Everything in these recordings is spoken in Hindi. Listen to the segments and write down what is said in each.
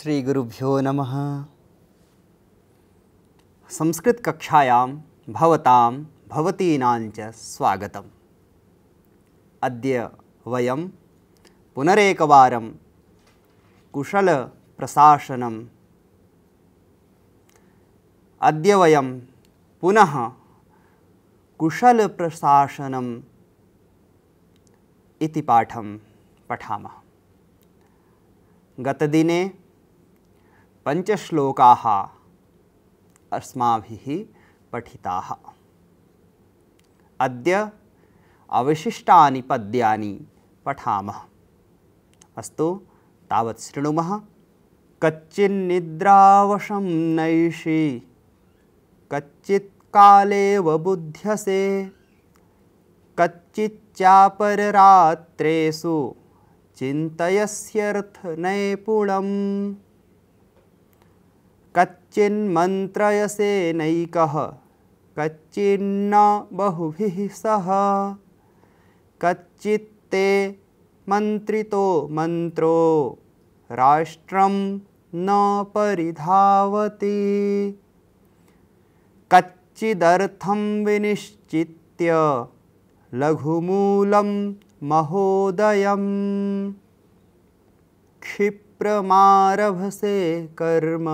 श्रीगुरुभ्यो नमः संस्कृतकक्षायां भवतां भवतीनां च स्वागतम् अद्य वयं पुनरेकवारं कुशलप्रशासनम् अद्य वयं पुनः कुशलप्रशासनम् इति पाठं पठामः गतदिने पञ्चश्लोकाः अस्माभिः पठिताः अद्य अवशिष्टानि पद्यानि पठामः अस्तु तावत् शृणुमः कच्चिन्निद्रावशं नैषि कच्चित् कालेवबुध्यसे कच्चिच्चापरात्रेषु चिन्तयस्यर्थ चिन्तयस्यर्थनैपुणम् कच्चिन्मन्त्रयसे नैकः कच्चिन्न बहुभिः सह कच्चित्ते मन्त्रितो मन्त्रो राष्ट्रं न परिधावति कच्चिदर्थं विनिश्चित्य लघुमूलं महोदयं। क्षिप् प्रमारभसे कर्म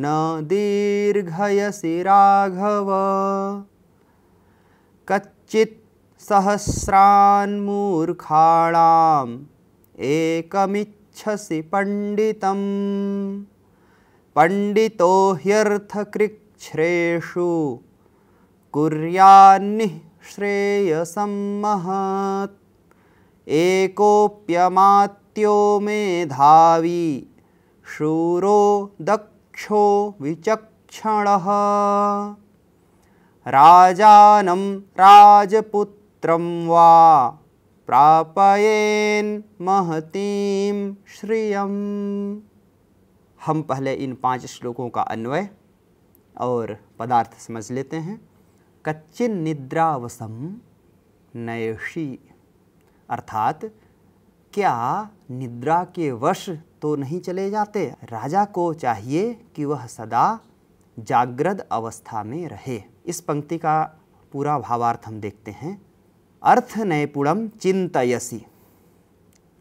न दीर्घयसि राघव सहस्रान्मूर्खाणाम् एकमिच्छसि पण्डितम् पण्डितो ह्यर्थकृच्छ्रेषु कुर्यान्निः श्रेयसं महत् एकोऽप्यमात् दैत्यो मेधावी शूरो दक्षो विचक्षण राजानम राजपुत्रं वा प्रापयेन महतीम श्रियम हम पहले इन पांच श्लोकों का अन्वय और पदार्थ समझ लेते हैं कच्चिन निद्रावसम नयशी अर्थात क्या निद्रा के वश तो नहीं चले जाते राजा को चाहिए कि वह सदा जागृत अवस्था में रहे इस पंक्ति का पूरा भावार्थ हम देखते हैं अर्थ नैपुणम चिंतयसी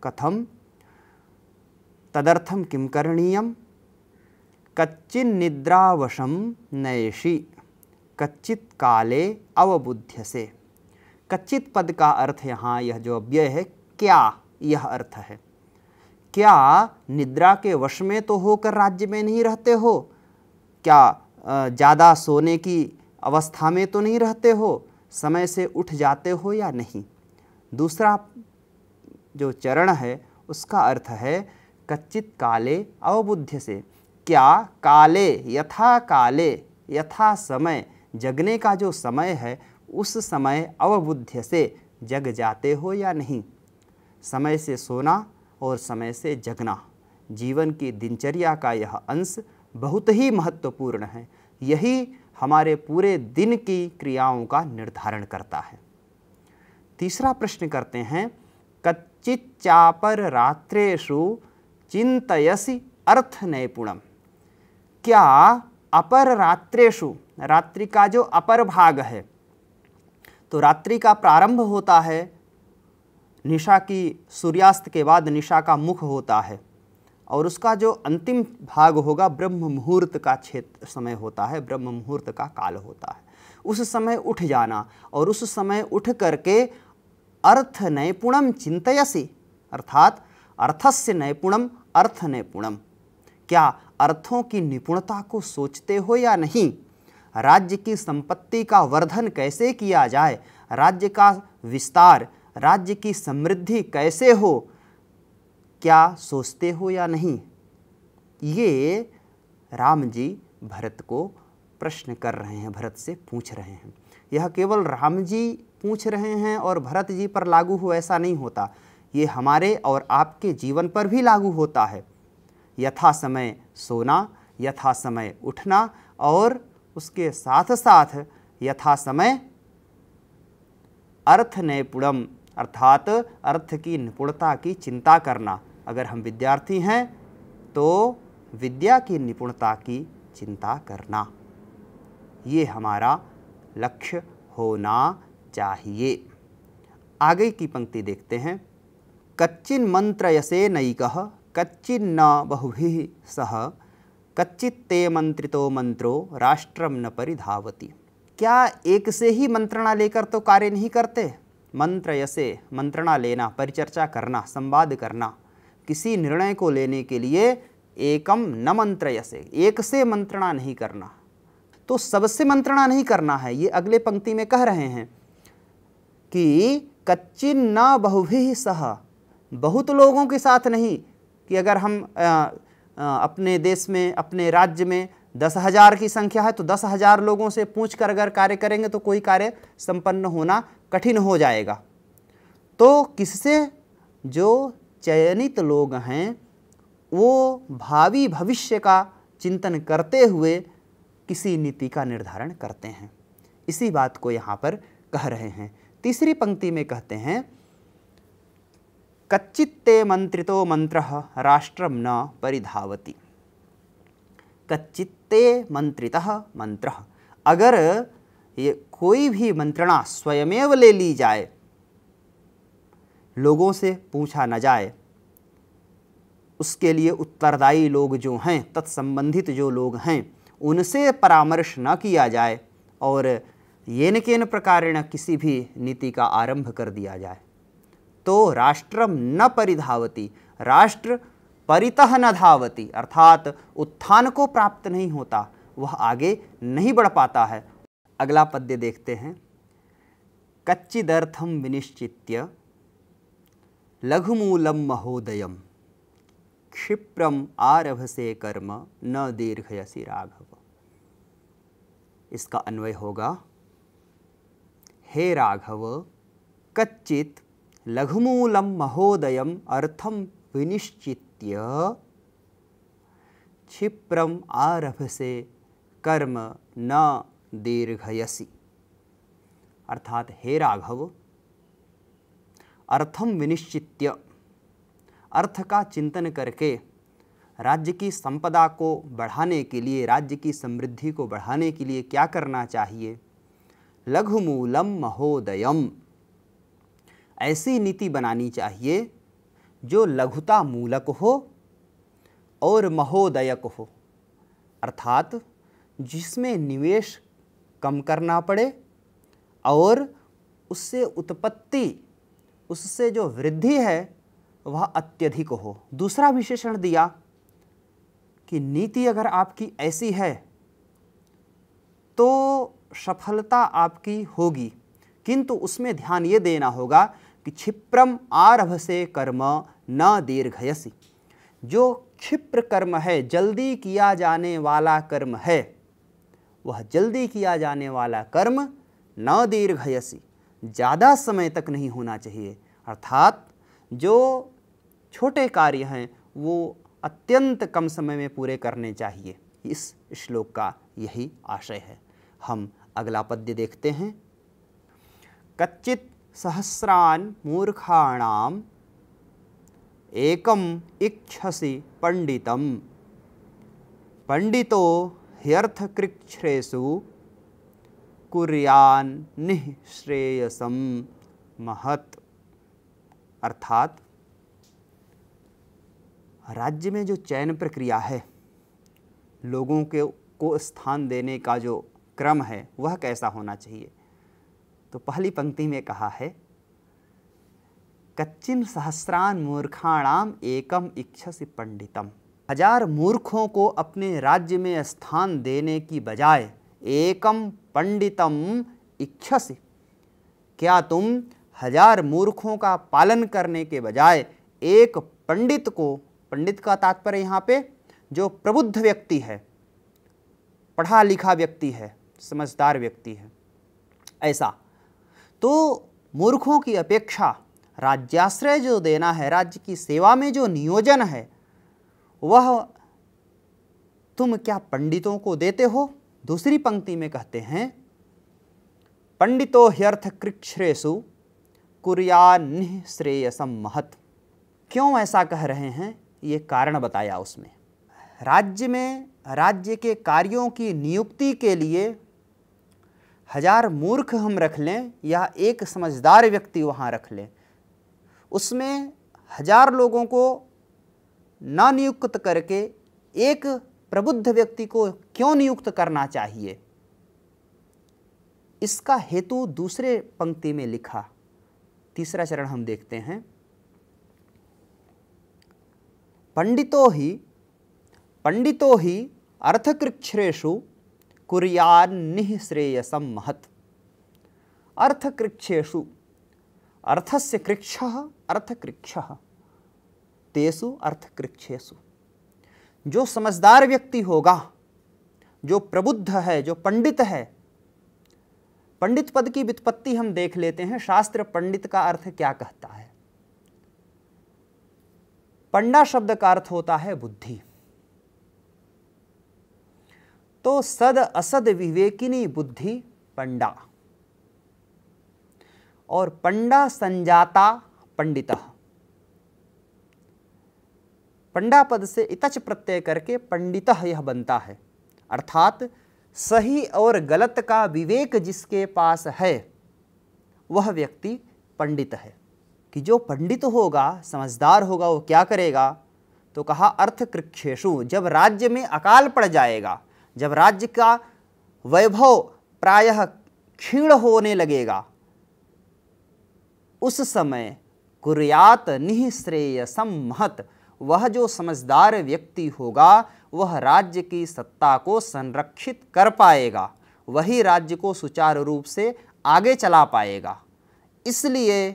कथम तदर्थम किम करणीय कच्चिन निद्रावशम नयेशी कच्चित काले अवबुद्ध से कच्चित पद का अर्थ यहाँ यह जो अव्यय है क्या यह अर्थ है क्या निद्रा के वश में तो होकर राज्य में नहीं रहते हो क्या ज़्यादा सोने की अवस्था में तो नहीं रहते हो समय से उठ जाते हो या नहीं दूसरा जो चरण है उसका अर्थ है कच्चित काले अवबुद्ध से क्या काले यथा काले यथा समय जगने का जो समय है उस समय अवबुद्ध से जग जाते हो या नहीं समय से सोना और समय से जगना जीवन की दिनचर्या का यह अंश बहुत ही महत्वपूर्ण है यही हमारे पूरे दिन की क्रियाओं का निर्धारण करता है तीसरा प्रश्न करते हैं कच्चिचापर रात्रेशु चिंतयसी अर्थ नैपुणम क्या अपर रात्रेशु रात्रि का जो अपर भाग है तो रात्रि का प्रारंभ होता है निशा की सूर्यास्त के बाद निशा का मुख होता है और उसका जो अंतिम भाग होगा ब्रह्म मुहूर्त का क्षेत्र समय होता है ब्रह्म मुहूर्त का काल होता है उस समय उठ जाना और उस समय उठ करके अर्थ नैपुणम चिंतयसी अर्थात अर्थस्य नैपुणम अर्थ नैपुणम क्या अर्थों की निपुणता को सोचते हो या नहीं राज्य की संपत्ति का वर्धन कैसे किया जाए राज्य का विस्तार राज्य की समृद्धि कैसे हो क्या सोचते हो या नहीं ये राम जी भरत को प्रश्न कर रहे हैं भरत से पूछ रहे हैं यह केवल राम जी पूछ रहे हैं और भरत जी पर लागू हो ऐसा नहीं होता ये हमारे और आपके जीवन पर भी लागू होता है यथा समय सोना यथा समय उठना और उसके साथ साथ यथा समय अर्थ नैपुणम अर्थात अर्थ की निपुणता की चिंता करना अगर हम विद्यार्थी हैं तो विद्या की निपुणता की चिंता करना ये हमारा लक्ष्य होना चाहिए आगे की पंक्ति देखते हैं कच्चिन मंत्र यसे नैक कच्चिन न बहुभि सह ते मंत्रितो मंत्रो राष्ट्रम न परिधावती क्या एक से ही मंत्रणा लेकर तो कार्य नहीं करते मंत्र से मंत्रणा लेना परिचर्चा करना संवाद करना किसी निर्णय को लेने के लिए एकम न मंत्र से एक से मंत्रणा नहीं करना तो सबसे मंत्रणा नहीं करना है ये अगले पंक्ति में कह रहे हैं कि कच्चिन न बहु सह बहुत लोगों के साथ नहीं कि अगर हम आ, आ, अपने देश में अपने राज्य में दस हज़ार की संख्या है तो दस हज़ार लोगों से पूछ कर अगर कार्य करेंगे तो कोई कार्य संपन्न होना कठिन हो जाएगा तो किससे जो चयनित लोग हैं वो भावी भविष्य का चिंतन करते हुए किसी नीति का निर्धारण करते हैं इसी बात को यहाँ पर कह रहे हैं तीसरी पंक्ति में कहते हैं कच्चित्ते मंत्रितो मंत्र राष्ट्रम न परिधावती कच्चित्ते मंत्रित मंत्र अगर ये कोई भी मंत्रणा स्वयमेव ले ली जाए लोगों से पूछा न जाए उसके लिए उत्तरदायी लोग जो हैं तत्संबंधित जो लोग हैं उनसे परामर्श न किया जाए और ये न के न किसी भी नीति का आरंभ कर दिया जाए तो राष्ट्रम न परिधावती राष्ट्र परितह न धावती अर्थात उत्थान को प्राप्त नहीं होता वह आगे नहीं बढ़ पाता है अगला पद्य देखते हैं कच्चिदर्थम विनिश्चित्य लघुमूलम महोदय क्षिप्रम से कर्म न दीर्घयसी राघव इसका अन्वय होगा हे राघव कच्चित लघुमूलम महोदय अर्थम विनिश्चित्य क्षिप्रम से कर्म न दीर्घयसी अर्थात हे राघव अर्थम विनिश्चित्य अर्थ का चिंतन करके राज्य की संपदा को बढ़ाने के लिए राज्य की समृद्धि को बढ़ाने के लिए क्या करना चाहिए लघुमूलम महोदयम ऐसी नीति बनानी चाहिए जो लघुता मूलक हो और महोदयक हो अर्थात जिसमें निवेश कम करना पड़े और उससे उत्पत्ति उससे जो वृद्धि है वह अत्यधिक हो दूसरा विशेषण दिया कि नीति अगर आपकी ऐसी है तो सफलता आपकी होगी किंतु उसमें ध्यान ये देना होगा कि क्षिप्रम आरभ से कर्म न दीर्घयसी जो क्षिप्र कर्म है जल्दी किया जाने वाला कर्म है वह जल्दी किया जाने वाला कर्म न दीर्घयसी ज़्यादा समय तक नहीं होना चाहिए अर्थात जो छोटे कार्य हैं वो अत्यंत कम समय में पूरे करने चाहिए इस श्लोक का यही आशय है हम अगला पद्य देखते हैं कच्चित सहस्रान मूर्खाणाम एकम इक्षसि पंडितम पंडितो ह्यर्थकृक्षु कुरियान निःश्रेयसम महत अर्थात राज्य में जो चयन प्रक्रिया है लोगों के को स्थान देने का जो क्रम है वह कैसा होना चाहिए तो पहली पंक्ति में कहा है कच्चिन सहस्रान मूर्खाणाम एकम इच्छसि पंडितम हजार मूर्खों को अपने राज्य में स्थान देने की बजाय एकम पंडितम इच्छसि क्या तुम हजार मूर्खों का पालन करने के बजाय एक पंडित को पंडित का तात्पर्य यहाँ पे जो प्रबुद्ध व्यक्ति है पढ़ा लिखा व्यक्ति है समझदार व्यक्ति है ऐसा तो मूर्खों की अपेक्षा राज्याश्रय जो देना है राज्य की सेवा में जो नियोजन है वह तुम क्या पंडितों को देते हो दूसरी पंक्ति में कहते हैं पंडितो ह्यर्थ कृक्षरेशु कुरिया श्रेयसम महत क्यों ऐसा कह रहे हैं ये कारण बताया उसमें राज्य में राज्य के कार्यों की नियुक्ति के लिए हजार मूर्ख हम रख लें या एक समझदार व्यक्ति वहाँ रख लें उसमें हजार लोगों को ना नियुक्त करके एक प्रबुद्ध व्यक्ति को क्यों नियुक्त करना चाहिए इसका हेतु दूसरे पंक्ति में लिखा तीसरा चरण हम देखते हैं पंडितो ही पंडितो ही अर्थकृक्षरेशु कुरियान्निः श्रेयसम महत् अर्थकृक्षेशु अर्थस्य कृक्षः अर्थकृक्षः तेसु अर्थ कृक्षेसु जो समझदार व्यक्ति होगा जो प्रबुद्ध है जो पंडित है पंडित पद की वित्पत्ति हम देख लेते हैं शास्त्र पंडित का अर्थ क्या कहता है पंडा शब्द का अर्थ होता है बुद्धि तो सद असद विवेकिनी बुद्धि पंडा और पंडा संजाता पंडिता पंडा पद से इतच प्रत्यय करके पंडित यह बनता है अर्थात सही और गलत का विवेक जिसके पास है वह व्यक्ति पंडित है कि जो पंडित होगा समझदार होगा वो क्या करेगा तो कहा अर्थ कृक्षेशु जब राज्य में अकाल पड़ जाएगा जब राज्य का वैभव प्रायः क्षीण होने लगेगा उस समय कुर्यात निःश्रेयसम महत वह जो समझदार व्यक्ति होगा वह राज्य की सत्ता को संरक्षित कर पाएगा वही राज्य को सुचारू रूप से आगे चला पाएगा इसलिए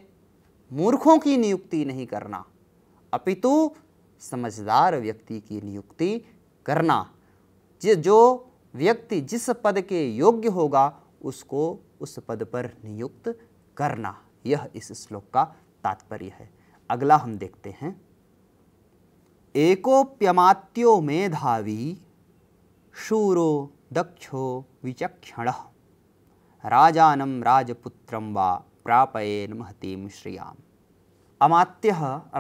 मूर्खों की नियुक्ति नहीं करना अपितु समझदार व्यक्ति की नियुक्ति करना जो व्यक्ति जिस पद के योग्य होगा उसको उस पद पर नियुक्त करना यह इस श्लोक का तात्पर्य है अगला हम देखते हैं एकोप्यमात्यो मेधावी शूरो दक्षो विचक्षण राजानम राजपुत्र वा प्रापयेन महती श्रियाम अमात्य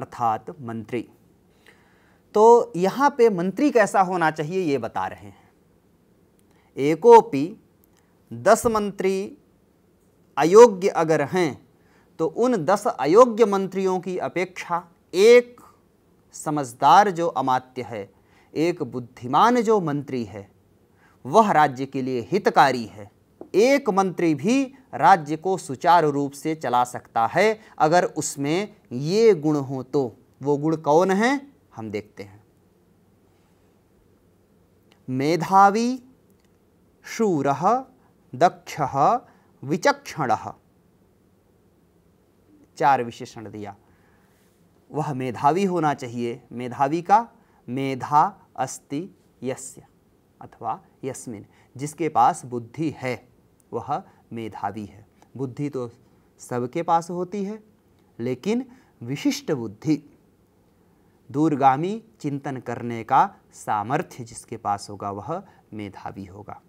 अर्थात मंत्री तो यहाँ पे मंत्री कैसा होना चाहिए ये बता रहे हैं एकोपि दस मंत्री अयोग्य अगर हैं तो उन दस अयोग्य मंत्रियों की अपेक्षा एक समझदार जो अमात्य है एक बुद्धिमान जो मंत्री है वह राज्य के लिए हितकारी है एक मंत्री भी राज्य को सुचारू रूप से चला सकता है अगर उसमें ये गुण हो तो वो गुण कौन हैं हम देखते हैं मेधावी शूर दक्ष विचक्षण चार विशेषण दिया वह मेधावी होना चाहिए मेधावी का मेधा अस्ति यस्य अथवा यस्मिन जिसके पास बुद्धि है वह मेधावी है बुद्धि तो सबके पास होती है लेकिन विशिष्ट बुद्धि दूरगामी चिंतन करने का सामर्थ्य जिसके पास होगा वह मेधावी होगा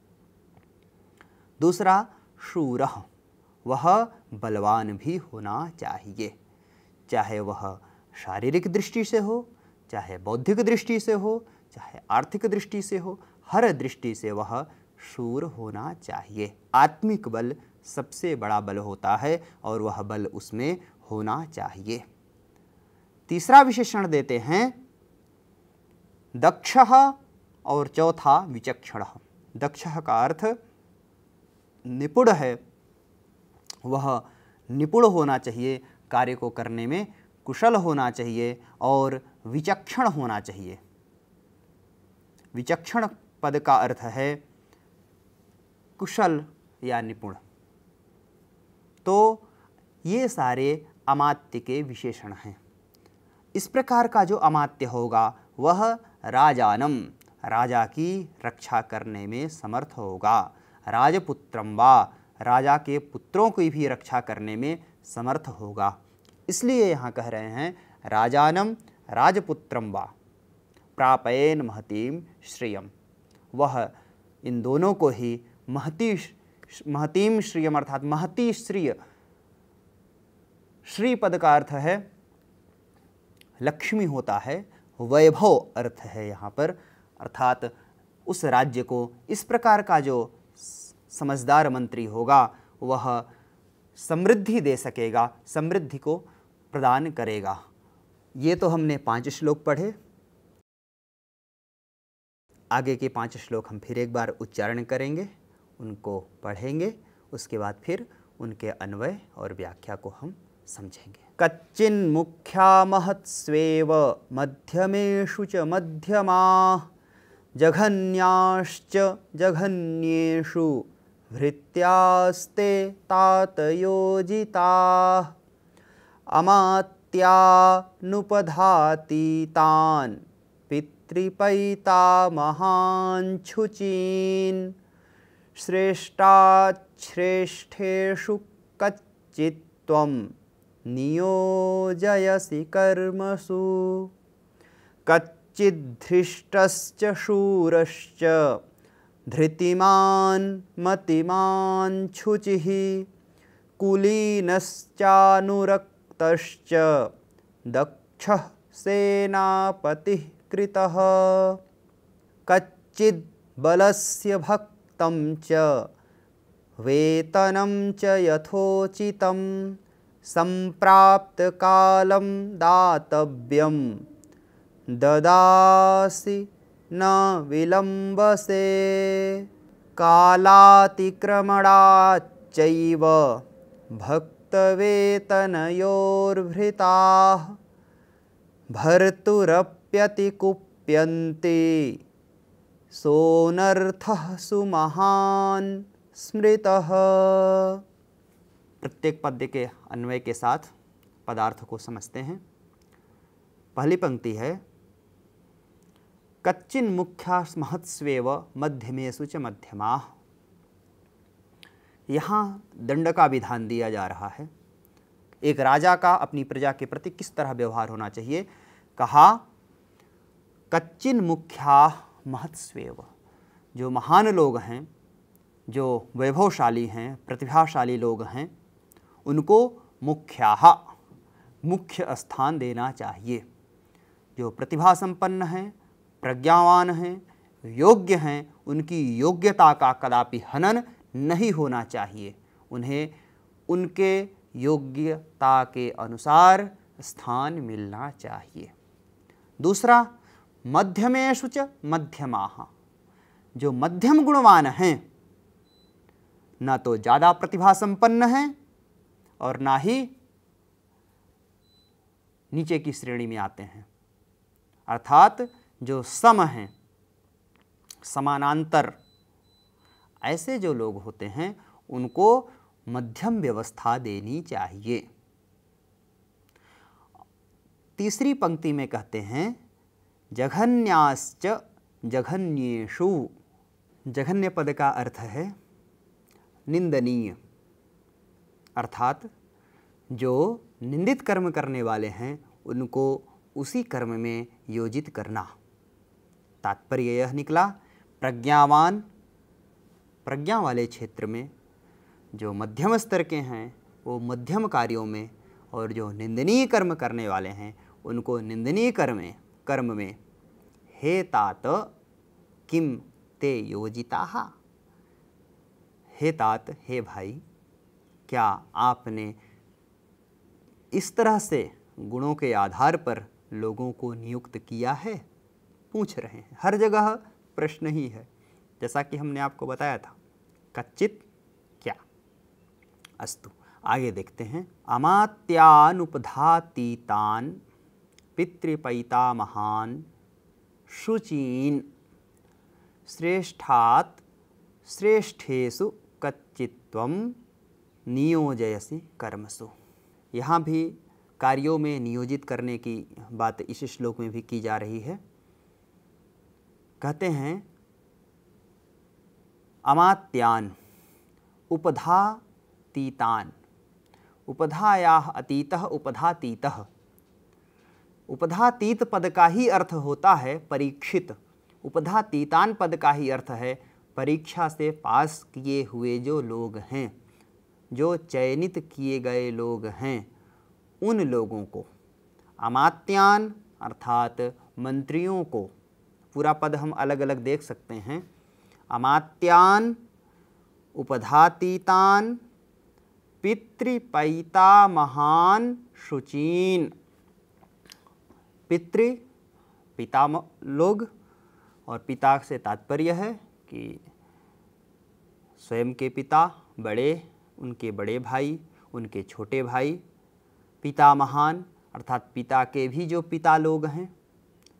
दूसरा शूर वह बलवान भी होना चाहिए चाहे वह शारीरिक दृष्टि से हो चाहे बौद्धिक दृष्टि से हो चाहे आर्थिक दृष्टि से हो हर दृष्टि से वह शूर होना चाहिए आत्मिक बल सबसे बड़ा बल होता है और वह बल उसमें होना चाहिए तीसरा विशेषण देते हैं दक्ष और चौथा विचक्षण दक्ष का अर्थ निपुण है वह निपुण होना चाहिए कार्य को करने में कुशल होना चाहिए और विचक्षण होना चाहिए विचक्षण पद का अर्थ है कुशल या निपुण तो ये सारे अमात्य के विशेषण हैं इस प्रकार का जो अमात्य होगा वह राजानम राजा की रक्षा करने में समर्थ होगा राजपुत्रम व राजा के पुत्रों की भी रक्षा करने में समर्थ होगा इसलिए यहाँ कह रहे हैं राजानम राजपुत्रम वा प्रापयन महतीम श्रियम वह इन दोनों को ही महती महतीम श्रियम अर्थात महती श्रिय श्री पद का अर्थ है लक्ष्मी होता है वैभव अर्थ है यहाँ पर अर्थात उस राज्य को इस प्रकार का जो समझदार मंत्री होगा वह समृद्धि दे सकेगा समृद्धि को प्रदान करेगा ये तो हमने पांच श्लोक पढ़े आगे के पांच श्लोक हम फिर एक बार उच्चारण करेंगे उनको पढ़ेंगे उसके बाद फिर उनके अन्वय और व्याख्या को हम समझेंगे कच्चिन मुख्या महत्स्वेव मध्यमेशु च मध्यमा जघन्याश्च जघन्येषु भृत्यास्ते तातयोजिताः अमात्यानुपधाति तान् पितृपैता महाच्छुचीन् श्रेष्ठाच्छ्रेष्ठेषु कच्चित्त्वं नियोजयसि कर्मसु कच्चिद्धृष्टश्च शूरश्च धृतिमान् मतिमान् शुचिः कुलीनश्चानुरक्तश्च दक्षः सेनापतिः कृतः कच्चिद्बलस्य भक्तं च वेतनं च यथोचितं सम्प्राप्तकालं दातव्यं ददासि न विलम्ब से कालातिक्रमणाच्चैव भर्तुरप्यतिप्य सोनर्थ सोनर्थः सुमहान स्मृत प्रत्येक पद्य के अन्वय के साथ पदार्थ को समझते हैं पहली पंक्ति है कच्चिन मुख्या महत्स्वेव मध्यमेशु च मध्यमा यहाँ दंड का विधान दिया जा रहा है एक राजा का अपनी प्रजा के प्रति किस तरह व्यवहार होना चाहिए कहा कच्चिन मुख्या महत्स्वेव जो महान लोग हैं जो वैभवशाली हैं प्रतिभाशाली लोग हैं उनको मुख्या मुख्य स्थान देना चाहिए जो प्रतिभा संपन्न हैं प्रज्ञावान हैं योग्य हैं उनकी योग्यता का कदापि हनन नहीं होना चाहिए उन्हें उनके योग्यता के अनुसार स्थान मिलना चाहिए दूसरा मध्यमेशु च मध्यमा जो मध्यम गुणवान हैं ना तो ज़्यादा प्रतिभा संपन्न हैं और ना ही नीचे की श्रेणी में आते हैं अर्थात जो सम हैं समानांतर ऐसे जो लोग होते हैं उनको मध्यम व्यवस्था देनी चाहिए तीसरी पंक्ति में कहते हैं जघन्याश्च जघन्येशु जघन्य पद का अर्थ है निंदनीय अर्थात जो निंदित कर्म करने वाले हैं उनको उसी कर्म में योजित करना तात्पर्य यह निकला प्रज्ञावान प्रज्ञा वाले क्षेत्र में जो मध्यम स्तर के हैं वो मध्यम कार्यों में और जो निंदनीय कर्म करने वाले हैं उनको निंदनीय कर्म में कर्म में हे तात किम ते योजिता हे तात हे भाई क्या आपने इस तरह से गुणों के आधार पर लोगों को नियुक्त किया है पूछ रहे हैं हर जगह प्रश्न ही है जैसा कि हमने आपको बताया था कच्चित क्या अस्तु आगे देखते हैं अमात्यानुपधातीतान पितृपैता महान शुचीन श्रेष्ठात श्रेष्ठेशु कच्चित्व नियोजयसी कर्मसु यहाँ भी कार्यों में नियोजित करने की बात इस श्लोक में भी की जा रही है कहते हैं अमात्यान उपधातीतान उपधाया अतीत उपधातीत उपधातीत पद का ही अर्थ होता है परीक्षित उपधातीतान पद का ही अर्थ है परीक्षा से पास किए हुए जो लोग हैं जो चयनित किए गए लोग हैं उन लोगों को अमात्यान अर्थात मंत्रियों को पूरा पद हम अलग अलग देख सकते हैं अमात्यान उपधातीतान पितृपैता महान शुचीन पितृ पिता लोग और पिता से तात्पर्य है कि स्वयं के पिता बड़े उनके बड़े भाई उनके छोटे भाई पिता महान अर्थात पिता के भी जो पिता लोग हैं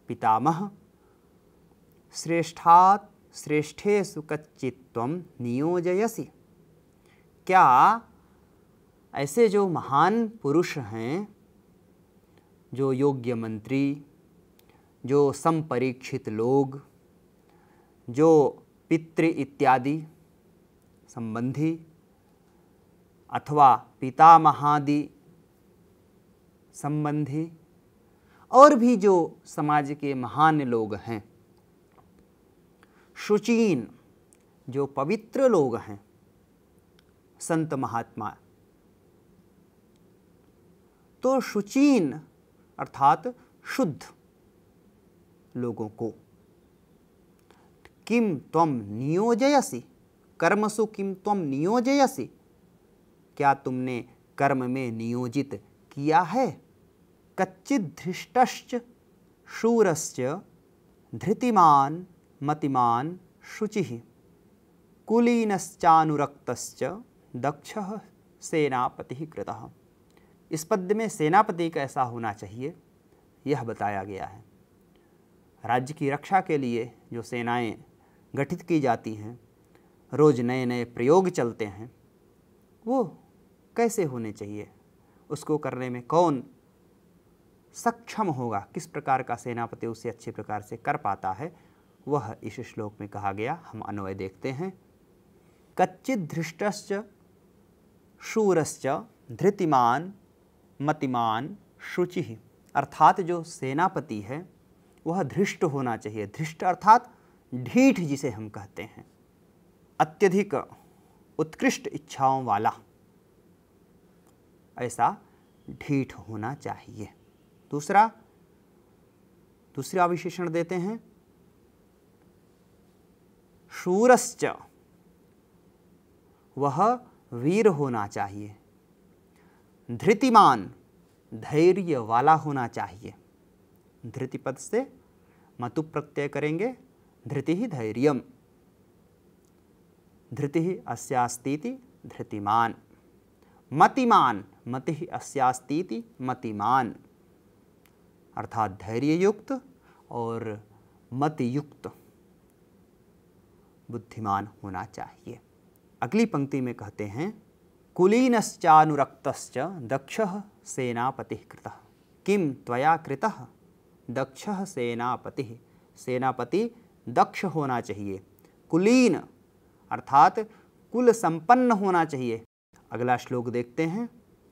पितामह श्रेष्ठा श्रेष्ठे कच्चित्व नियोजयसी क्या ऐसे जो महान पुरुष हैं जो योग्य मंत्री जो संपरीक्षित लोग जो पितृ इत्यादि संबंधी अथवा पिता महादि संबंधी और भी जो समाज के महान लोग हैं शुचीन जो पवित्र लोग हैं संत महात्मा तो शुचीन अर्थात शुद्ध लोगों को किम तम नियोजयसी कर्मसु किम तम नियोजयसी क्या तुमने कर्म में नियोजित किया है कच्चिधृष्ट शूरस्य धृतिमान मतिमान शुचि कुलीनश्चानुरक्त दक्ष सेनापति कृत इस पद में सेनापति कैसा होना चाहिए यह बताया गया है राज्य की रक्षा के लिए जो सेनाएं गठित की जाती हैं रोज़ नए नए प्रयोग चलते हैं वो कैसे होने चाहिए उसको करने में कौन सक्षम होगा किस प्रकार का सेनापति उसे अच्छे प्रकार से कर पाता है वह इस श्लोक में कहा गया हम अन्वय देखते हैं कच्चि धृष्ट शूरश्च धृतिमान मतिमान शुचि अर्थात जो सेनापति है वह धृष्ट होना चाहिए धृष्ट अर्थात ढीठ जिसे हम कहते हैं अत्यधिक उत्कृष्ट इच्छाओं वाला ऐसा ढीठ होना चाहिए दूसरा दूसरा विशेषण देते हैं शूरश्च वह वीर होना चाहिए धृतिमान धैर्य वाला होना चाहिए धृति पद से मतु प्रत्यय करेंगे धृति ही धैर्य धृति ही अस्यास्तीति धृतिमान मतिमान मति ही अस्यास्तीति मतिमान अर्थात धैर्य युक्त और मतयुक्त बुद्धिमान होना चाहिए अगली पंक्ति में कहते हैं कुलीनश्चानुरक्त दक्ष सेनापति कृत किम त्वया कृत दक्ष सेनापति सेनापति दक्ष होना चाहिए कुलीन अर्थात कुल संपन्न होना चाहिए अगला श्लोक देखते हैं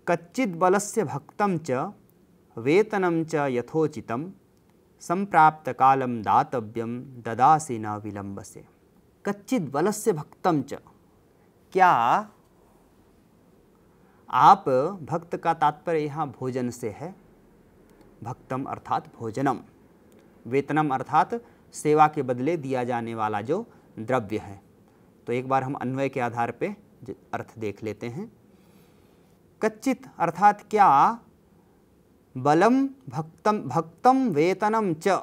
कच्चित बलस्य भक्तम च वेतनम च यथोचितम संप्राप्त कालम दातव्यम ददासी न विलंब से कच्चित बल से भक्तम च क्या आप भक्त का तात्पर्य यहाँ भोजन से है भक्तम अर्थात भोजनम वेतनम अर्थात सेवा के बदले दिया जाने वाला जो द्रव्य है तो एक बार हम अन्वय के आधार पे अर्थ देख लेते हैं कच्चित अर्थात क्या बलम भक्तम भक्तम वेतनम च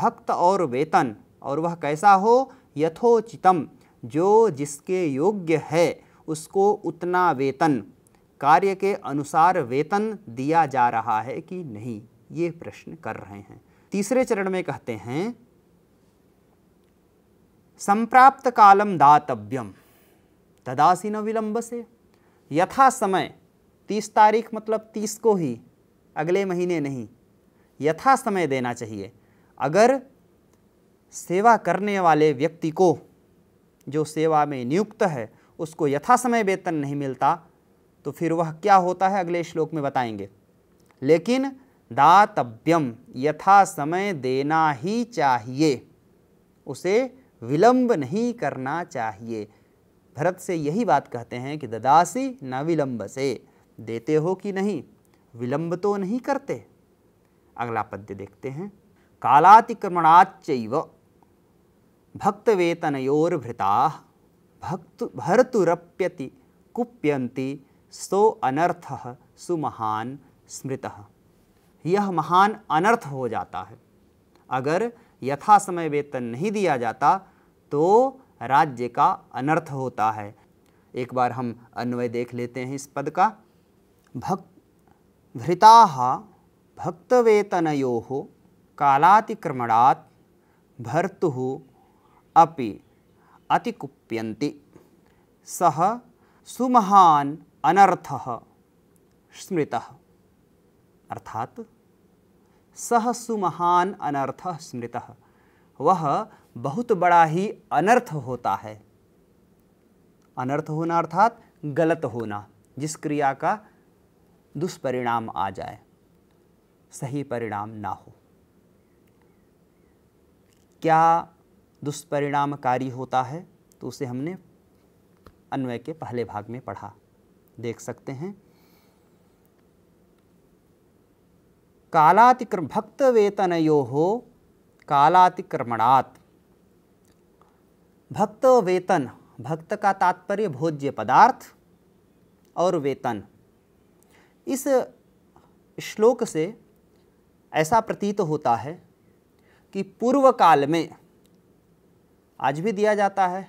भक्त और वेतन और वह कैसा हो यथोचितम जो जिसके योग्य है उसको उतना वेतन कार्य के अनुसार वेतन दिया जा रहा है कि नहीं ये प्रश्न कर रहे हैं तीसरे चरण में कहते हैं संप्राप्त कालम दातव्यम तदासीन विलंब से यथा समय तीस तारीख मतलब तीस को ही अगले महीने नहीं यथा समय देना चाहिए अगर सेवा करने वाले व्यक्ति को जो सेवा में नियुक्त है उसको यथासमय वेतन नहीं मिलता तो फिर वह क्या होता है अगले श्लोक में बताएंगे लेकिन दातव्यम यथा समय देना ही चाहिए उसे विलंब नहीं करना चाहिए भरत से यही बात कहते हैं कि ददासी न विलंब से देते हो कि नहीं विलंब तो नहीं करते अगला पद्य देखते हैं कालातिक्रमणाच भक्तवेतनोर्भृता भक्त भर्तुरप्यति कुप्यन्ति सो अनर्थ सुमहान स्मृत यह महान अनर्थ हो जाता है अगर यथा समय वेतन नहीं दिया जाता तो राज्य का अनर्थ होता है एक बार हम अन्वय देख लेते हैं इस पद का भक् भृता भक्तवेतनो कालातिक्रमणा भर्तु अपि अतिकुप्यन्ति सह सुमहान अनर्थ स्मृत अर्थात सह सुमहान अनर्थ स्मृत वह बहुत बड़ा ही अनर्थ होता है अनर्थ होना अर्थात गलत होना जिस क्रिया का दुष्परिणाम आ जाए सही परिणाम ना हो क्या दुष्परिणामकारी होता है तो उसे हमने अन्वय के पहले भाग में पढ़ा देख सकते हैं कालातिक्रम भक्त यो हो कालातिक्रमणात् भक्त वेतन भक्त का तात्पर्य भोज्य पदार्थ और वेतन इस श्लोक से ऐसा प्रतीत होता है कि पूर्व काल में आज भी दिया जाता है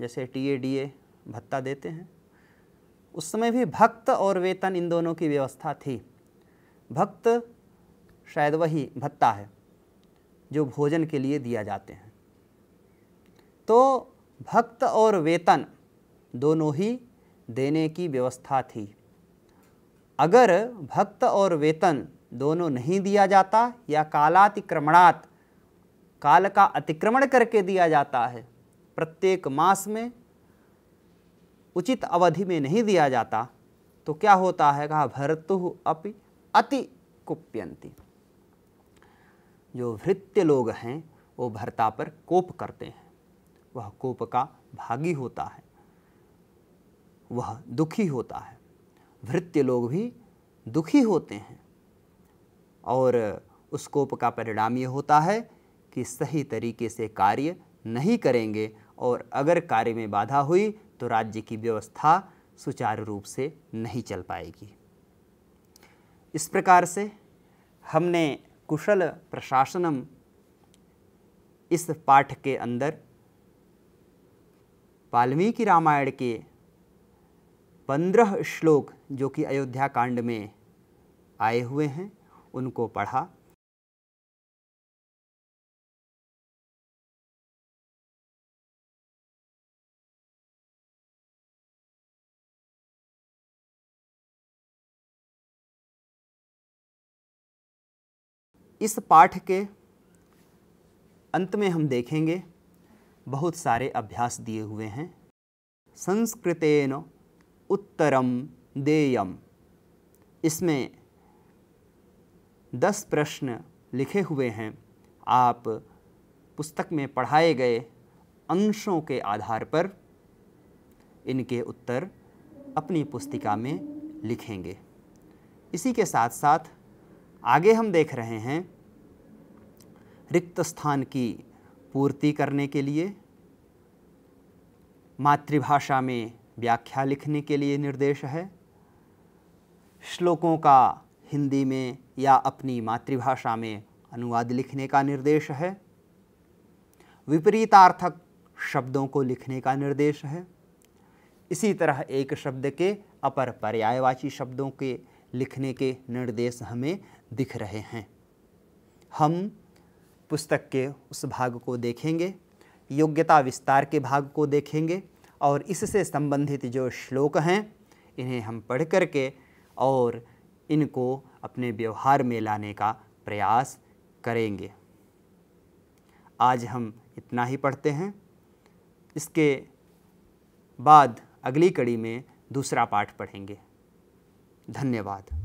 जैसे टी ए डी ए भत्ता देते हैं उस समय भी भक्त और वेतन इन दोनों की व्यवस्था थी भक्त शायद वही भत्ता है जो भोजन के लिए दिया जाते हैं तो भक्त और वेतन दोनों ही देने की व्यवस्था थी अगर भक्त और वेतन दोनों नहीं दिया जाता या कालातिक्रमणात् काल का अतिक्रमण करके दिया जाता है प्रत्येक मास में उचित अवधि में नहीं दिया जाता तो क्या होता है कहा भरतु अपि अति कुप्यंती जो भृत्य लोग हैं वो भरता पर कोप करते हैं वह कोप का भागी होता है वह दुखी होता है भृत्य लोग भी दुखी होते हैं और उस कोप का परिणाम ये होता है कि सही तरीके से कार्य नहीं करेंगे और अगर कार्य में बाधा हुई तो राज्य की व्यवस्था सुचारू रूप से नहीं चल पाएगी इस प्रकार से हमने कुशल प्रशासनम इस पाठ के अंदर वाल्मीकि रामायण के पंद्रह श्लोक जो कि अयोध्या कांड में आए हुए हैं उनको पढ़ा इस पाठ के अंत में हम देखेंगे बहुत सारे अभ्यास दिए हुए हैं संस्कृतेन उत्तरम देयम इसमें दस प्रश्न लिखे हुए हैं आप पुस्तक में पढ़ाए गए अंशों के आधार पर इनके उत्तर अपनी पुस्तिका में लिखेंगे इसी के साथ साथ आगे हम देख रहे हैं रिक्त स्थान की पूर्ति करने के लिए मातृभाषा में व्याख्या लिखने के लिए निर्देश है श्लोकों का हिंदी में या अपनी मातृभाषा में अनुवाद लिखने का निर्देश है विपरीतार्थक शब्दों को लिखने का निर्देश है इसी तरह एक शब्द के अपर पर्यायवाची शब्दों के लिखने के निर्देश हमें दिख रहे हैं हम पुस्तक के उस भाग को देखेंगे योग्यता विस्तार के भाग को देखेंगे और इससे संबंधित जो श्लोक हैं इन्हें हम पढ़ कर के और इनको अपने व्यवहार में लाने का प्रयास करेंगे आज हम इतना ही पढ़ते हैं इसके बाद अगली कड़ी में दूसरा पाठ पढ़ेंगे धन्यवाद